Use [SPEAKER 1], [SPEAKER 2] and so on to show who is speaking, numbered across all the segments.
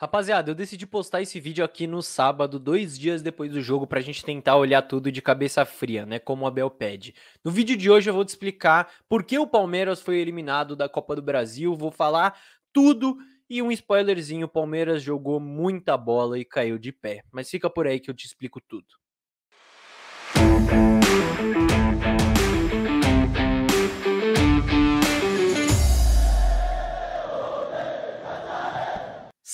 [SPEAKER 1] Rapaziada, eu decidi postar esse vídeo aqui no sábado, dois dias depois do jogo, para a gente tentar olhar tudo de cabeça fria, né? Como o Abel pede. No vídeo de hoje eu vou te explicar por que o Palmeiras foi eliminado da Copa do Brasil, vou falar tudo e um spoilerzinho: o Palmeiras jogou muita bola e caiu de pé. Mas fica por aí que eu te explico tudo.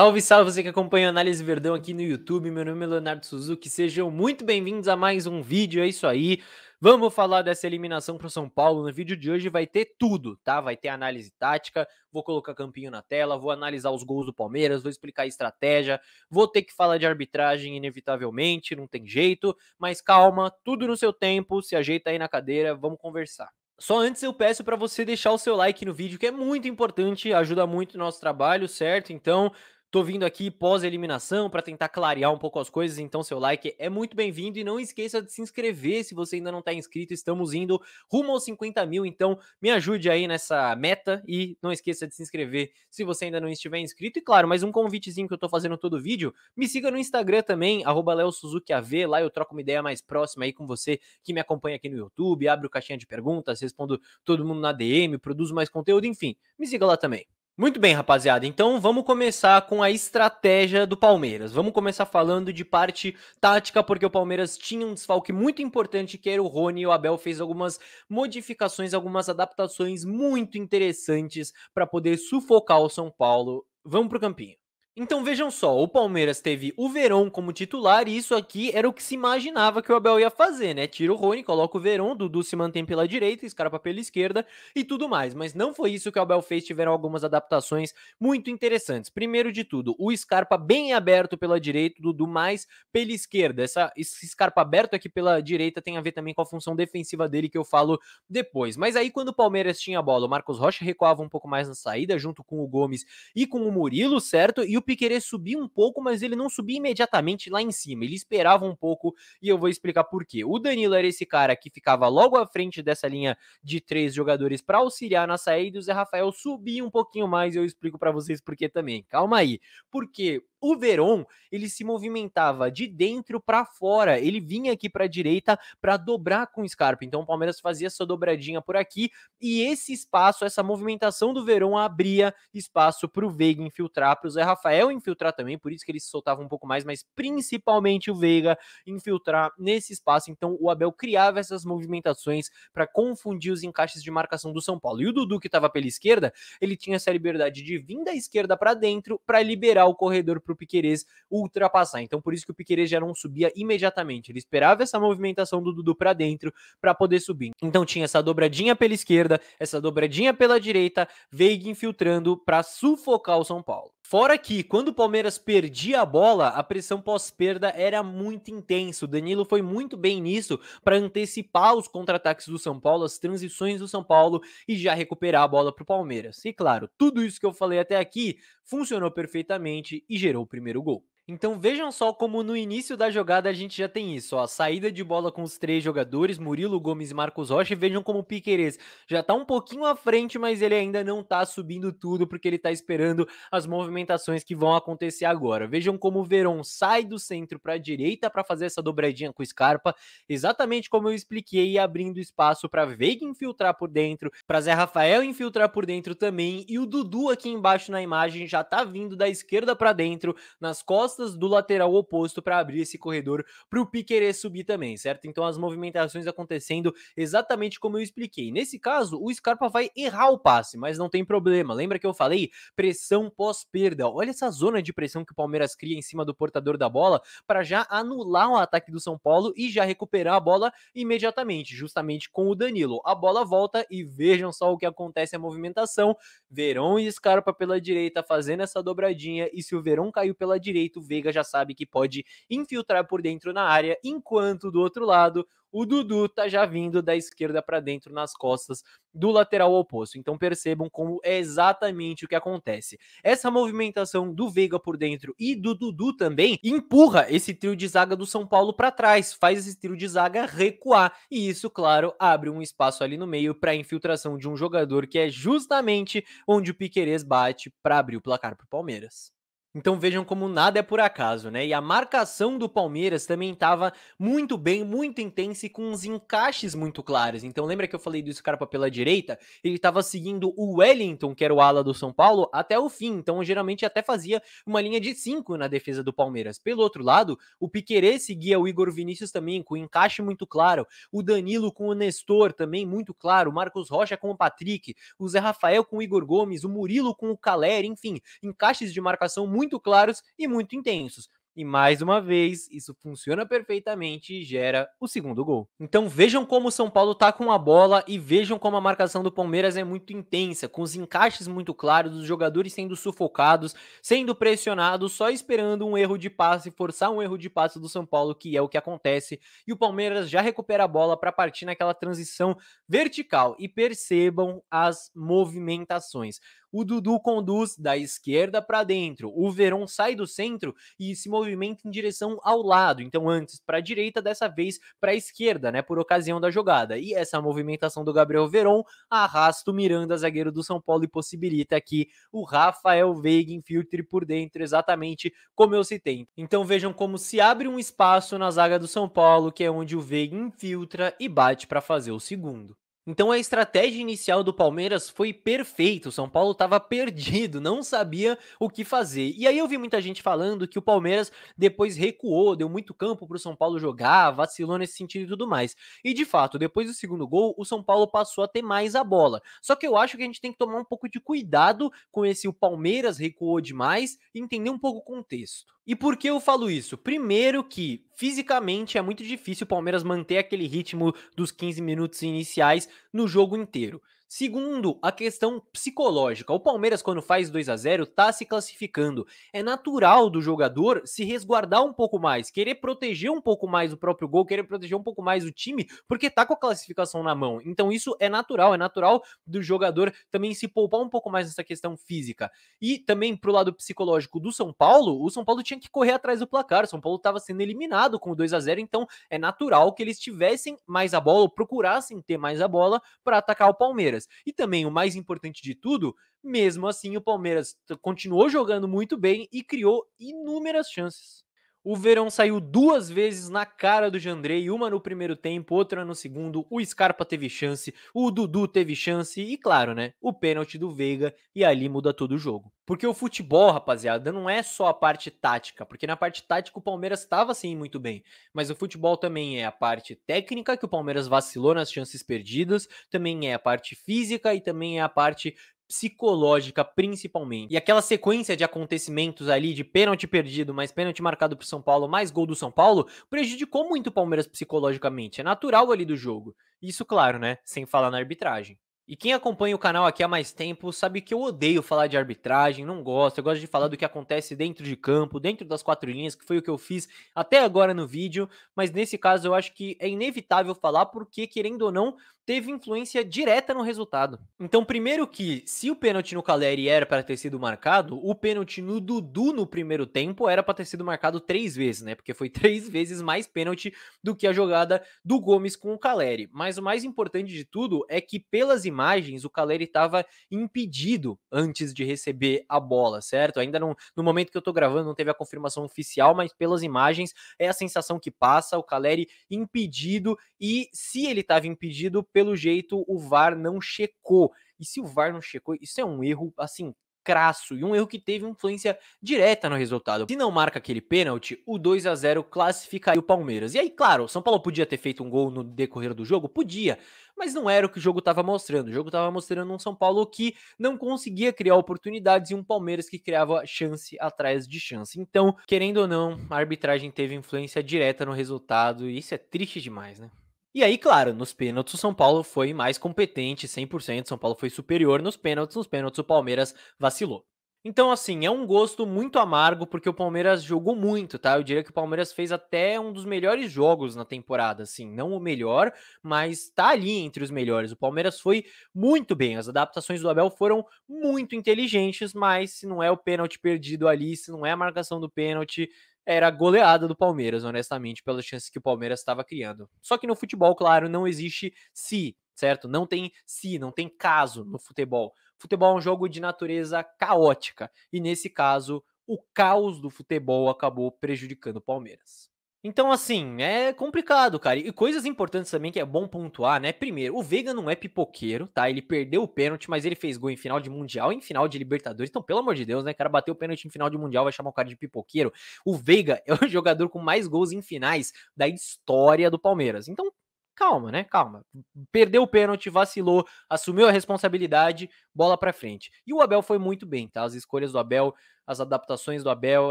[SPEAKER 1] Salve, salve você que acompanha o Análise Verdão aqui no YouTube. Meu nome é Leonardo Suzuki. Sejam muito bem-vindos a mais um vídeo. É isso aí. Vamos falar dessa eliminação para São Paulo. No vídeo de hoje vai ter tudo, tá? Vai ter análise tática, vou colocar campinho na tela, vou analisar os gols do Palmeiras, vou explicar a estratégia, vou ter que falar de arbitragem inevitavelmente, não tem jeito, mas calma, tudo no seu tempo, se ajeita aí na cadeira, vamos conversar. Só antes eu peço para você deixar o seu like no vídeo, que é muito importante, ajuda muito o nosso trabalho, certo? Então, Tô vindo aqui pós-eliminação para tentar clarear um pouco as coisas, então seu like é muito bem-vindo e não esqueça de se inscrever se você ainda não está inscrito. Estamos indo rumo aos 50 mil, então me ajude aí nessa meta e não esqueça de se inscrever se você ainda não estiver inscrito. E claro, mais um convitezinho que eu tô fazendo todo vídeo, me siga no Instagram também, @leosuzukiav. lá eu troco uma ideia mais próxima aí com você que me acompanha aqui no YouTube, abro caixinha de perguntas, respondo todo mundo na DM, produzo mais conteúdo, enfim, me siga lá também. Muito bem, rapaziada. Então vamos começar com a estratégia do Palmeiras. Vamos começar falando de parte tática, porque o Palmeiras tinha um desfalque muito importante, que era o Rony. E o Abel fez algumas modificações, algumas adaptações muito interessantes para poder sufocar o São Paulo. Vamos para o campinho. Então vejam só, o Palmeiras teve o Verón como titular e isso aqui era o que se imaginava que o Abel ia fazer, né? Tira o Rony, coloca o Verón, Dudu se mantém pela direita, Scarpa pela esquerda e tudo mais. Mas não foi isso que o Abel fez, tiveram algumas adaptações muito interessantes. Primeiro de tudo, o Scarpa bem aberto pela direita, Dudu mais pela esquerda. Essa, esse Scarpa aberto aqui pela direita tem a ver também com a função defensiva dele que eu falo depois. Mas aí quando o Palmeiras tinha a bola, o Marcos Rocha recuava um pouco mais na saída junto com o Gomes e com o Murilo, certo? E o Piquerez subia um pouco, mas ele não subia imediatamente lá em cima, ele esperava um pouco e eu vou explicar por quê. O Danilo era esse cara que ficava logo à frente dessa linha de três jogadores para auxiliar na saída e o Zé Rafael subia um pouquinho mais e eu explico para vocês por que também. Calma aí, porque o Veron, ele se movimentava de dentro para fora, ele vinha aqui para a direita para dobrar com o Scarpa. Então o Palmeiras fazia essa dobradinha por aqui e esse espaço, essa movimentação do Veron abria espaço para o Veiga infiltrar, para o Zé Rafael infiltrar também, por isso que ele se soltava um pouco mais, mas principalmente o Veiga infiltrar nesse espaço. Então o Abel criava essas movimentações para confundir os encaixes de marcação do São Paulo. E o Dudu que estava pela esquerda, ele tinha essa liberdade de vir da esquerda para dentro para liberar o corredor para o Piquerez ultrapassar. Então, por isso que o Piquerez já não subia imediatamente. Ele esperava essa movimentação do Dudu para dentro para poder subir. Então, tinha essa dobradinha pela esquerda, essa dobradinha pela direita, Veiga infiltrando para sufocar o São Paulo. Fora que, quando o Palmeiras perdia a bola, a pressão pós-perda era muito intensa. O Danilo foi muito bem nisso para antecipar os contra-ataques do São Paulo, as transições do São Paulo e já recuperar a bola para o Palmeiras. E claro, tudo isso que eu falei até aqui funcionou perfeitamente e gerou o primeiro gol. Então vejam só como no início da jogada a gente já tem isso, ó, saída de bola com os três jogadores, Murilo Gomes e Marcos Rocha, e vejam como o Piqueires já tá um pouquinho à frente, mas ele ainda não tá subindo tudo porque ele tá esperando as movimentações que vão acontecer agora. Vejam como o Verón sai do centro para a direita para fazer essa dobradinha com o Scarpa, exatamente como eu expliquei, abrindo espaço para Veiga infiltrar por dentro, para Zé Rafael infiltrar por dentro também, e o Dudu aqui embaixo na imagem já tá vindo da esquerda para dentro, nas costas costas do lateral oposto para abrir esse corredor para o Piquerez subir também, certo? Então as movimentações acontecendo exatamente como eu expliquei. Nesse caso, o Scarpa vai errar o passe, mas não tem problema. Lembra que eu falei pressão pós-perda? Olha essa zona de pressão que o Palmeiras cria em cima do portador da bola para já anular o ataque do São Paulo e já recuperar a bola imediatamente, justamente com o Danilo. A bola volta e vejam só o que acontece a movimentação. Verão e Scarpa pela direita fazendo essa dobradinha e se o Verão caiu pela direita, Veiga já sabe que pode infiltrar por dentro na área, enquanto do outro lado o Dudu tá já vindo da esquerda para dentro nas costas do lateral oposto. Então percebam como é exatamente o que acontece. Essa movimentação do Veiga por dentro e do Dudu também empurra esse trio de zaga do São Paulo para trás, faz esse trio de zaga recuar e isso, claro, abre um espaço ali no meio para infiltração de um jogador que é justamente onde o Piquerez bate para abrir o placar para o Palmeiras. Então vejam como nada é por acaso, né? E a marcação do Palmeiras também estava muito bem, muito intensa e com uns encaixes muito claros. Então lembra que eu falei do Scarpa pela direita? Ele estava seguindo o Wellington, que era o ala do São Paulo, até o fim. Então geralmente até fazia uma linha de cinco na defesa do Palmeiras. Pelo outro lado, o Piquerez seguia o Igor Vinícius também, com um encaixe muito claro. O Danilo com o Nestor também muito claro. O Marcos Rocha com o Patrick. O Zé Rafael com o Igor Gomes. O Murilo com o Caleri. Enfim, encaixes de marcação muito muito claros e muito intensos. E mais uma vez, isso funciona perfeitamente e gera o segundo gol. Então vejam como o São Paulo tá com a bola e vejam como a marcação do Palmeiras é muito intensa, com os encaixes muito claros, os jogadores sendo sufocados, sendo pressionados, só esperando um erro de passe, forçar um erro de passe do São Paulo, que é o que acontece. E o Palmeiras já recupera a bola para partir naquela transição vertical. E percebam as movimentações. O Dudu conduz da esquerda para dentro. O Verón sai do centro e se movimenta em direção ao lado. Então, antes para a direita, dessa vez para a esquerda, né? Por ocasião da jogada. E essa movimentação do Gabriel Verón arrasta o Miranda, zagueiro do São Paulo, e possibilita que o Rafael Veiga infiltre por dentro, exatamente como eu citei. Então, vejam como se abre um espaço na zaga do São Paulo, que é onde o Veiga infiltra e bate para fazer o segundo. Então a estratégia inicial do Palmeiras foi perfeita. O São Paulo estava perdido, não sabia o que fazer. E aí eu vi muita gente falando que o Palmeiras depois recuou, deu muito campo para o São Paulo jogar, vacilou nesse sentido e tudo mais. E de fato, depois do segundo gol, o São Paulo passou a ter mais a bola. Só que eu acho que a gente tem que tomar um pouco de cuidado com esse o Palmeiras recuou demais e entender um pouco o contexto. E por que eu falo isso? Primeiro que Fisicamente é muito difícil o Palmeiras manter aquele ritmo dos 15 minutos iniciais no jogo inteiro. Segundo, a questão psicológica. O Palmeiras, quando faz 2 a 0 tá se classificando. É natural do jogador se resguardar um pouco mais, querer proteger um pouco mais o próprio gol, querer proteger um pouco mais o time, porque tá com a classificação na mão. Então, isso é natural, é natural do jogador também se poupar um pouco mais nessa questão física. E também pro lado psicológico do São Paulo, o São Paulo tinha que correr atrás do placar. O São Paulo estava sendo eliminado com 2 a 0 então é natural que eles tivessem mais a bola, ou procurassem ter mais a bola para atacar o Palmeiras. Palmeiras. E também, o mais importante de tudo, mesmo assim, o Palmeiras continuou jogando muito bem e criou inúmeras chances. O Verão saiu duas vezes na cara do Jandrei, uma no primeiro tempo, outra no segundo. O Scarpa teve chance, o Dudu teve chance e, claro, né, o pênalti do Veiga e ali muda todo o jogo. Porque o futebol, rapaziada, não é só a parte tática, porque na parte tática o Palmeiras estava sim muito bem, mas o futebol também é a parte técnica que o Palmeiras vacilou nas chances perdidas, também é a parte física e também é a parte psicológica, principalmente. E aquela sequência de acontecimentos ali de pênalti perdido, mais pênalti marcado pro São Paulo, mais gol do São Paulo, prejudicou muito o Palmeiras psicologicamente. É natural ali do jogo. Isso, claro, né? Sem falar na arbitragem. E quem acompanha o canal aqui há mais tempo sabe que eu odeio falar de arbitragem, não gosto, eu gosto de falar do que acontece dentro de campo, dentro das quatro linhas, que foi o que eu fiz até agora no vídeo, mas nesse caso eu acho que é inevitável falar porque, querendo ou não, teve influência direta no resultado. Então, primeiro que, se o pênalti no Caleri era para ter sido marcado, o pênalti no Dudu no primeiro tempo era para ter sido marcado três vezes, né? Porque foi três vezes mais pênalti do que a jogada do Gomes com o Caleri. Mas o mais importante de tudo é que, pelas imagens, imagens, o Caleri estava impedido antes de receber a bola, certo? Ainda não, no momento que eu estou gravando não teve a confirmação oficial, mas pelas imagens é a sensação que passa, o Caleri impedido e se ele estava impedido, pelo jeito o VAR não checou. E se o VAR não checou, isso é um erro assim crasso e um erro que teve influência direta no resultado. Se não marca aquele pênalti, o 2 a 0 classificaria o Palmeiras. E aí, claro, o São Paulo podia ter feito um gol no decorrer do jogo? Podia, mas não era o que o jogo estava mostrando. O jogo estava mostrando um São Paulo que não conseguia criar oportunidades e um Palmeiras que criava chance atrás de chance. Então, querendo ou não, a arbitragem teve influência direta no resultado e isso é triste demais, né? E aí, claro, nos pênaltis o São Paulo foi mais competente, 100%, São Paulo foi superior nos pênaltis, nos pênaltis o Palmeiras vacilou. Então, assim, é um gosto muito amargo porque o Palmeiras jogou muito, tá? Eu diria que o Palmeiras fez até um dos melhores jogos na temporada, assim, não o melhor, mas tá ali entre os melhores. O Palmeiras foi muito bem, as adaptações do Abel foram muito inteligentes, mas se não é o pênalti perdido ali, se não é a marcação do pênalti, era a goleada do Palmeiras, honestamente, pelas chances que o Palmeiras estava criando. Só que no futebol, claro, não existe se, certo? Não tem se, não tem caso no futebol. Futebol é um jogo de natureza caótica, e nesse caso, o caos do futebol acabou prejudicando o Palmeiras. Então, assim, é complicado, cara. E coisas importantes também que é bom pontuar, né? Primeiro, o Veiga não é pipoqueiro, tá? Ele perdeu o pênalti, mas ele fez gol em final de Mundial e em final de Libertadores. Então, pelo amor de Deus, né? O cara bateu o pênalti em final de Mundial, vai chamar o cara de pipoqueiro. O Veiga é o jogador com mais gols em finais da história do Palmeiras. Então, calma, né? Calma. Perdeu o pênalti, vacilou, assumiu a responsabilidade, bola para frente. E o Abel foi muito bem, tá? As escolhas do Abel, as adaptações do Abel,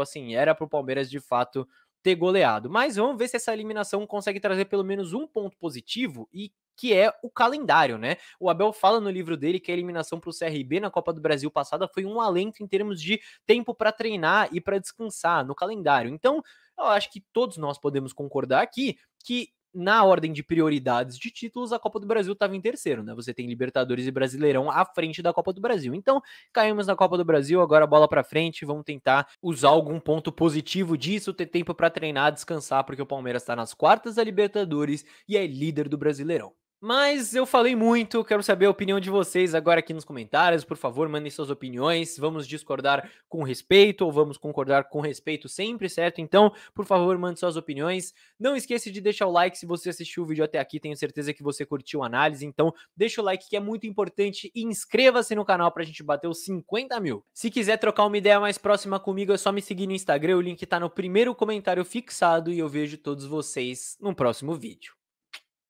[SPEAKER 1] assim, era pro Palmeiras de fato ter goleado. Mas vamos ver se essa eliminação consegue trazer pelo menos um ponto positivo e que é o calendário, né? O Abel fala no livro dele que a eliminação para o CRB na Copa do Brasil passada foi um alento em termos de tempo para treinar e para descansar no calendário. Então, eu acho que todos nós podemos concordar aqui que na ordem de prioridades de títulos, a Copa do Brasil estava em terceiro, né? Você tem Libertadores e Brasileirão à frente da Copa do Brasil. Então, caímos na Copa do Brasil, agora bola para frente, vamos tentar usar algum ponto positivo disso, ter tempo para treinar, descansar, porque o Palmeiras está nas quartas da Libertadores e é líder do Brasileirão. Mas eu falei muito, quero saber a opinião de vocês agora aqui nos comentários. Por favor, mandem suas opiniões. Vamos discordar com respeito ou vamos concordar com respeito sempre, certo? Então, por favor, mande suas opiniões. Não esqueça de deixar o like se você assistiu o vídeo até aqui. Tenho certeza que você curtiu a análise. Então, deixa o like que é muito importante e inscreva-se no canal para a gente bater os 50 mil. Se quiser trocar uma ideia mais próxima comigo, é só me seguir no Instagram. O link está no primeiro comentário fixado e eu vejo todos vocês no próximo vídeo.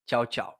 [SPEAKER 1] Tchau, tchau.